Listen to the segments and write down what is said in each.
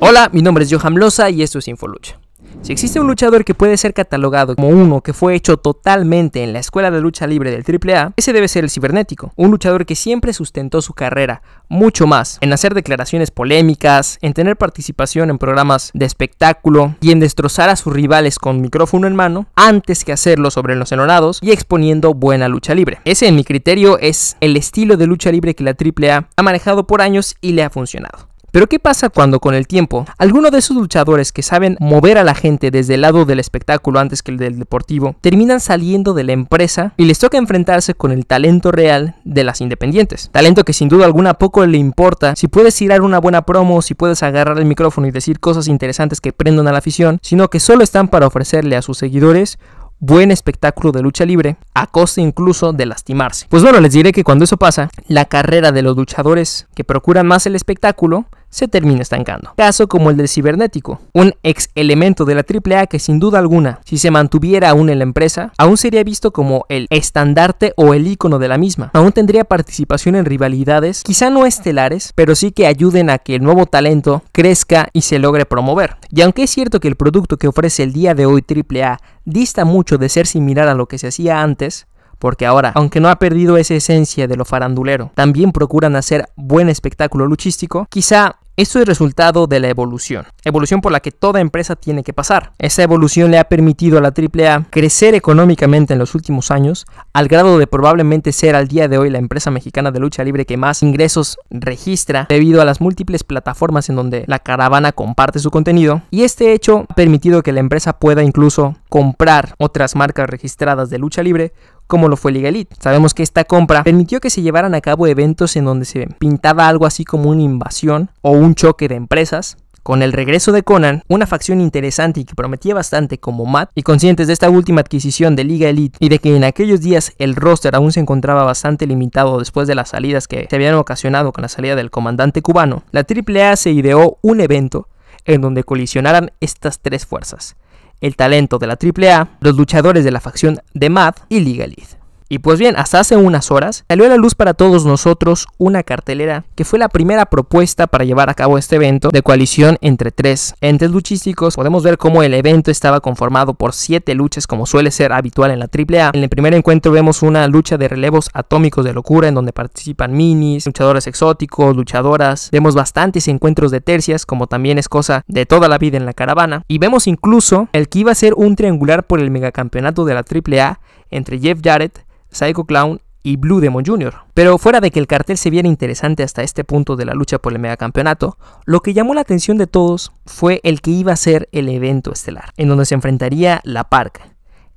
Hola, mi nombre es Johan Loza y esto es Infolucha. Si existe un luchador que puede ser catalogado como uno que fue hecho totalmente en la escuela de lucha libre del AAA, ese debe ser el cibernético, un luchador que siempre sustentó su carrera mucho más en hacer declaraciones polémicas, en tener participación en programas de espectáculo y en destrozar a sus rivales con micrófono en mano antes que hacerlo sobre los enhorados y exponiendo buena lucha libre. Ese en mi criterio es el estilo de lucha libre que la AAA ha manejado por años y le ha funcionado. Pero ¿qué pasa cuando con el tiempo algunos de esos luchadores que saben mover a la gente desde el lado del espectáculo antes que el del deportivo terminan saliendo de la empresa y les toca enfrentarse con el talento real de las independientes? Talento que sin duda alguna poco le importa si puedes tirar una buena promo, si puedes agarrar el micrófono y decir cosas interesantes que prendan a la afición, sino que solo están para ofrecerle a sus seguidores buen espectáculo de lucha libre, a costa incluso de lastimarse. Pues bueno, les diré que cuando eso pasa, la carrera de los luchadores que procuran más el espectáculo se termina estancando. Caso como el del cibernético, un ex elemento de la AAA que sin duda alguna, si se mantuviera aún en la empresa, aún sería visto como el estandarte o el icono de la misma. Aún tendría participación en rivalidades, quizá no estelares, pero sí que ayuden a que el nuevo talento crezca y se logre promover. Y aunque es cierto que el producto que ofrece el día de hoy AAA dista mucho de ser similar a lo que se hacía antes, porque ahora, aunque no ha perdido esa esencia de lo farandulero, también procuran hacer buen espectáculo luchístico, quizá esto es resultado de la evolución, evolución por la que toda empresa tiene que pasar. Esa evolución le ha permitido a la AAA crecer económicamente en los últimos años, al grado de probablemente ser al día de hoy la empresa mexicana de lucha libre que más ingresos registra debido a las múltiples plataformas en donde la caravana comparte su contenido. Y este hecho ha permitido que la empresa pueda incluso comprar otras marcas registradas de lucha libre como lo fue Liga Elite. Sabemos que esta compra permitió que se llevaran a cabo eventos en donde se pintaba algo así como una invasión o un choque de empresas, con el regreso de Conan, una facción interesante y que prometía bastante como Matt, y conscientes de esta última adquisición de Liga Elite y de que en aquellos días el roster aún se encontraba bastante limitado después de las salidas que se habían ocasionado con la salida del comandante cubano, la AAA se ideó un evento en donde colisionaran estas tres fuerzas el talento de la AAA, los luchadores de la facción de Mad y Legalith. Y pues bien, hasta hace unas horas salió a la luz para todos nosotros una cartelera que fue la primera propuesta para llevar a cabo este evento de coalición entre tres entes luchísticos. Podemos ver cómo el evento estaba conformado por siete luchas como suele ser habitual en la AAA. En el primer encuentro vemos una lucha de relevos atómicos de locura en donde participan minis, luchadores exóticos, luchadoras. Vemos bastantes encuentros de tercias como también es cosa de toda la vida en la caravana. Y vemos incluso el que iba a ser un triangular por el megacampeonato de la AAA entre Jeff Jarrett, Psycho Clown y Blue Demon Jr. Pero fuera de que el cartel se viera interesante hasta este punto de la lucha por el megacampeonato, lo que llamó la atención de todos fue el que iba a ser el evento estelar, en donde se enfrentaría La Park,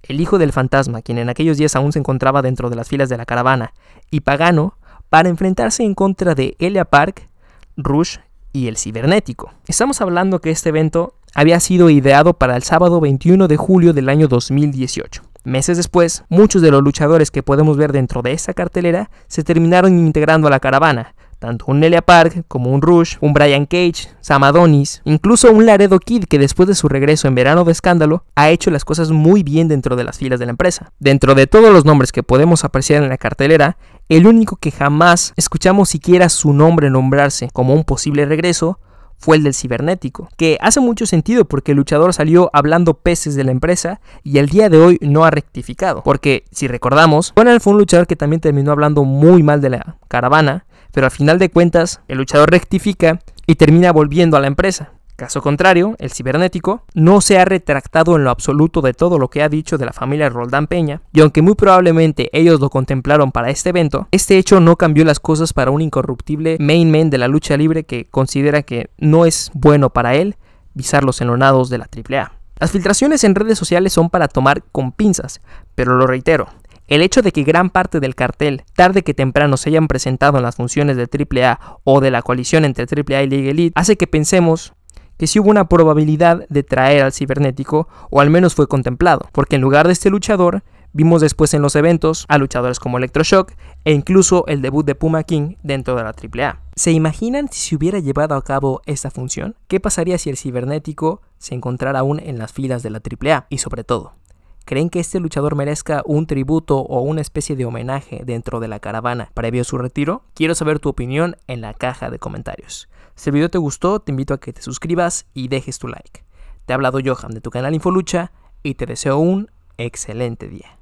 el hijo del fantasma, quien en aquellos días aún se encontraba dentro de las filas de la caravana, y Pagano, para enfrentarse en contra de Elia Park, Rush y el cibernético. Estamos hablando que este evento había sido ideado para el sábado 21 de julio del año 2018. Meses después, muchos de los luchadores que podemos ver dentro de esa cartelera se terminaron integrando a la caravana, tanto un Nelia Park como un Rush, un Brian Cage, Sam Adonis, incluso un Laredo Kid que después de su regreso en verano de escándalo ha hecho las cosas muy bien dentro de las filas de la empresa. Dentro de todos los nombres que podemos apreciar en la cartelera, el único que jamás escuchamos siquiera su nombre nombrarse como un posible regreso fue el del cibernético, que hace mucho sentido porque el luchador salió hablando peces de la empresa y el día de hoy no ha rectificado, porque si recordamos, Conan fue un luchador que también terminó hablando muy mal de la caravana, pero al final de cuentas el luchador rectifica y termina volviendo a la empresa. Caso contrario, el cibernético no se ha retractado en lo absoluto de todo lo que ha dicho de la familia Roldán Peña, y aunque muy probablemente ellos lo contemplaron para este evento, este hecho no cambió las cosas para un incorruptible main man de la lucha libre que considera que no es bueno para él visar los enlonados de la AAA. Las filtraciones en redes sociales son para tomar con pinzas, pero lo reitero, el hecho de que gran parte del cartel, tarde que temprano, se hayan presentado en las funciones de AAA o de la coalición entre AAA y League Elite, hace que pensemos que si hubo una probabilidad de traer al cibernético, o al menos fue contemplado, porque en lugar de este luchador, vimos después en los eventos a luchadores como Electroshock e incluso el debut de Puma King dentro de la AAA. ¿Se imaginan si se hubiera llevado a cabo esta función? ¿Qué pasaría si el cibernético se encontrara aún en las filas de la AAA? Y sobre todo, creen que este luchador merezca un tributo o una especie de homenaje dentro de la caravana previo a su retiro? Quiero saber tu opinión en la caja de comentarios. Si el video te gustó, te invito a que te suscribas y dejes tu like. Te ha hablado Johan de tu canal Infolucha y te deseo un excelente día.